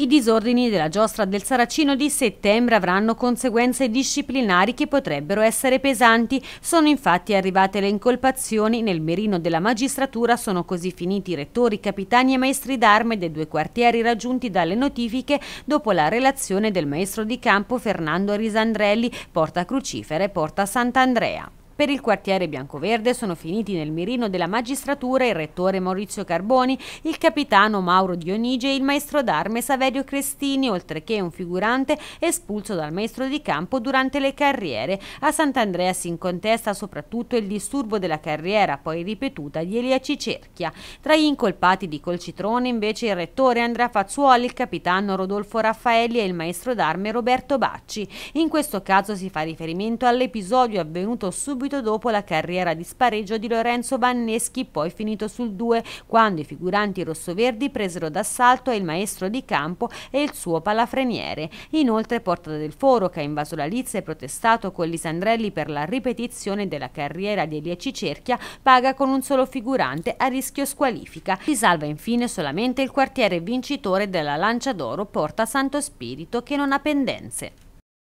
I disordini della giostra del Saracino di settembre avranno conseguenze disciplinari che potrebbero essere pesanti. Sono infatti arrivate le incolpazioni, nel mirino della magistratura sono così finiti i rettori, capitani e maestri d'arme dei due quartieri raggiunti dalle notifiche dopo la relazione del maestro di campo Fernando Risandrelli, porta Crucifere e porta Sant'Andrea. Per il quartiere biancoverde sono finiti nel mirino della magistratura il rettore Maurizio Carboni, il capitano Mauro Dionige e il maestro d'arme Saverio Crestini, oltre che un figurante espulso dal maestro di campo durante le carriere. A Sant'Andrea si incontesta soprattutto il disturbo della carriera, poi ripetuta, di Elia Cicerchia. Tra gli incolpati di Colcitrone invece il rettore Andrea Fazzuoli, il capitano Rodolfo Raffaelli e il maestro d'arme Roberto Bacci. In questo caso si fa riferimento all'episodio avvenuto subito subito dopo la carriera di spareggio di Lorenzo Banneschi, poi finito sul 2, quando i figuranti rossoverdi presero d'assalto il maestro di campo e il suo palafreniere. Inoltre Porta del Foro, che ha invaso la Lizza e protestato con Lisandrelli per la ripetizione della carriera di Elieci Cerchia, paga con un solo figurante a rischio squalifica. Si salva infine solamente il quartiere vincitore della Lancia d'Oro Porta Santo Spirito, che non ha pendenze.